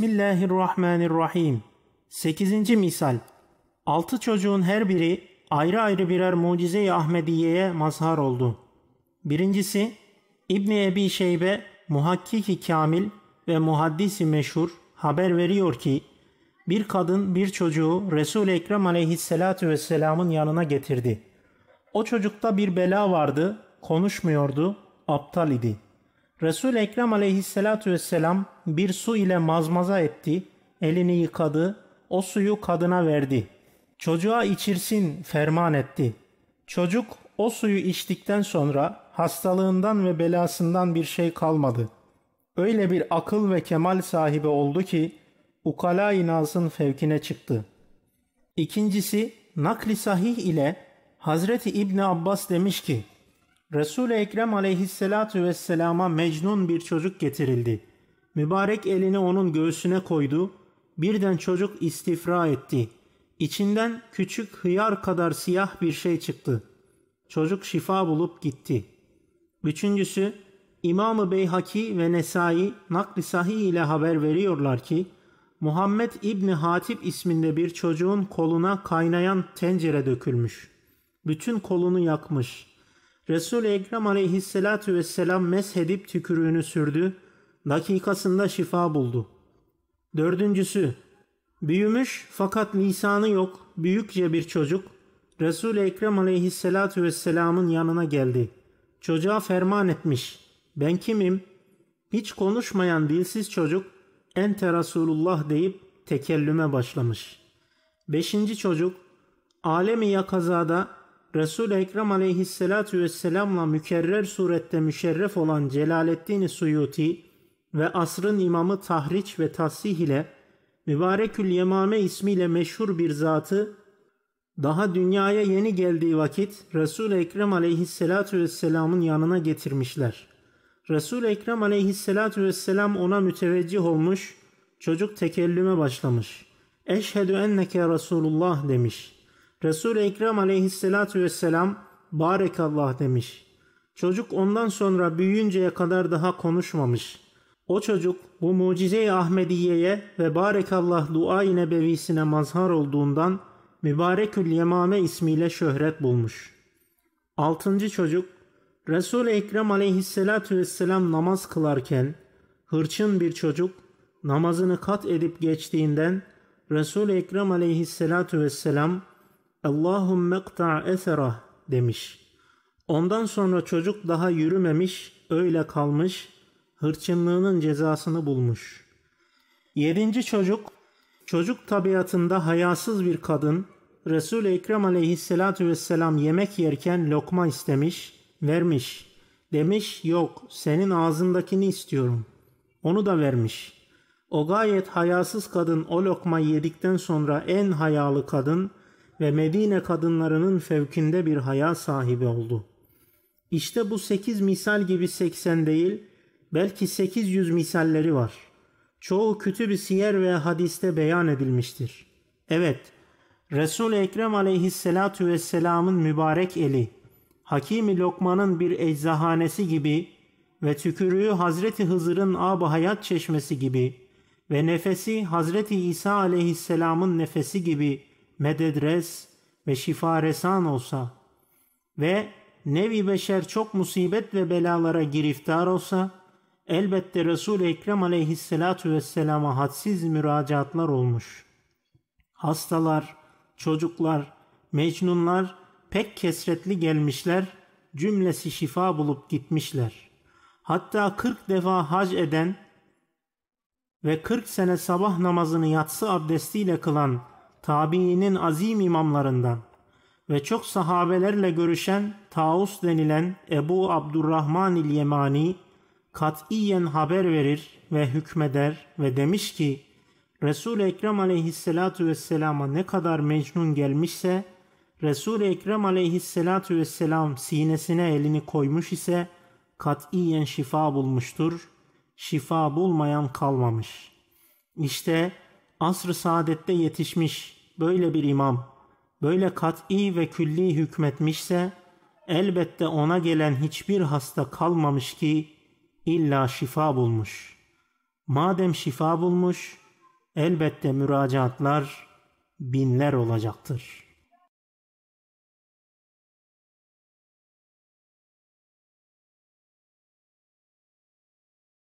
Bismillahirrahmanirrahim. 8. misal. Altı çocuğun her biri ayrı ayrı birer mucize-i Ahmediye'ye mazhar oldu. Birincisi İbni Ebi Şeybe muhakkik-i kamil ve muhaddisi meşhur haber veriyor ki bir kadın bir çocuğu Resul-i Ekrem aleyhissalatu vesselamın yanına getirdi. O çocukta bir bela vardı, konuşmuyordu, aptal idi.'' resul Ekrem aleyhissalatu vesselam bir su ile mazmaza etti, elini yıkadı, o suyu kadına verdi. Çocuğa içirsin ferman etti. Çocuk o suyu içtikten sonra hastalığından ve belasından bir şey kalmadı. Öyle bir akıl ve kemal sahibi oldu ki ukala inazın fevkine çıktı. İkincisi nakli sahih ile Hazreti İbni Abbas demiş ki Resul-i Ekrem aleyhissalatu vesselama mecnun bir çocuk getirildi. Mübarek elini onun göğsüne koydu. Birden çocuk istifra etti. İçinden küçük hıyar kadar siyah bir şey çıktı. Çocuk şifa bulup gitti. Üçüncüsü İmam-ı Beyhaki ve Nesai nakli sahi ile haber veriyorlar ki Muhammed İbni Hatip isminde bir çocuğun koluna kaynayan tencere dökülmüş. Bütün kolunu yakmış.'' Resul-i Ekrem aleyhissalatu vesselam meshedip tükürüğünü sürdü, dakikasında şifa buldu. Dördüncüsü, büyümüş fakat lisanı yok, büyükçe bir çocuk, Resul-i Ekrem aleyhissalatu vesselamın yanına geldi. Çocuğa ferman etmiş, ben kimim? Hiç konuşmayan dilsiz çocuk, ente Resulullah deyip tekellüme başlamış. Beşinci çocuk, alemi yakazada Resul-i Ekrem aleyhissalatü vesselamla mükerrer surette müşerref olan Celaleddin Suyuti ve asrın imamı tahriç ve tasih ile Mübarekül Yemame ismiyle meşhur bir zatı daha dünyaya yeni geldiği vakit Resul-i Ekrem aleyhissalatü vesselamın yanına getirmişler. Resul-i Ekrem aleyhissalatü vesselam ona müteveccih olmuş, çocuk tekellüme başlamış. Eşhedü enneke Resulullah demiş.'' Resul-i Ekrem aleyhissalatü vesselam barekallah demiş. Çocuk ondan sonra büyüyünceye kadar daha konuşmamış. O çocuk bu mucize-i Ahmediye'ye ve barekallah dua-i nebevisine mazhar olduğundan Mübarekül Yemame ismiyle şöhret bulmuş. Altıncı çocuk Resul-i Ekrem aleyhissalatü vesselam namaz kılarken hırçın bir çocuk namazını kat edip geçtiğinden Resul-i Ekrem aleyhissalatü vesselam Allahümme kta eserah demiş. Ondan sonra çocuk daha yürümemiş, öyle kalmış, hırçınlığının cezasını bulmuş. Yedinci çocuk, çocuk tabiatında hayasız bir kadın, Resul-i Ekrem aleyhissalatu vesselam yemek yerken lokma istemiş, vermiş. Demiş yok senin ağzındakini istiyorum. Onu da vermiş. O gayet hayasız kadın o lokmayı yedikten sonra en hayalı kadın ve Medine kadınlarının fevkinde bir haya sahibi oldu. İşte bu 8 misal gibi 80 değil, belki 800 misalleri var. Çoğu kütüb-i siyer ve hadiste beyan edilmiştir. Evet, Resul-i Ekrem aleyhissalatu vesselamın mübarek eli, Hakimi Lokman'ın bir eczahanesi gibi ve tükürüğü Hazreti Hızır'ın ab hayat çeşmesi gibi ve nefesi Hazreti İsa aleyhisselamın nefesi gibi mededres ve şifaresan olsa ve nevi beşer çok musibet ve belalara giriftar olsa elbette Resul-i Ekrem aleyhissalatu vesselama hadsiz müracaatlar olmuş. Hastalar, çocuklar, mecnunlar pek kesretli gelmişler, cümlesi şifa bulup gitmişler. Hatta kırk defa hac eden ve kırk sene sabah namazını yatsı abdestiyle kılan tabiinin azim imamlarından ve çok sahabelerle görüşen Taus denilen Ebu Abdurrahman il-Yemani katiyen haber verir ve hükmeder ve demiş ki Resul-i Ekrem aleyhissalatu vesselama ne kadar mecnun gelmişse Resul-i Ekrem aleyhissalatu vesselam sinesine elini koymuş ise katiyen şifa bulmuştur. Şifa bulmayan kalmamış. İşte asr-ı saadette yetişmiş böyle bir imam böyle kat'i ve külli hükmetmişse elbette ona gelen hiçbir hasta kalmamış ki illa şifa bulmuş. Madem şifa bulmuş elbette müracaatlar binler olacaktır.''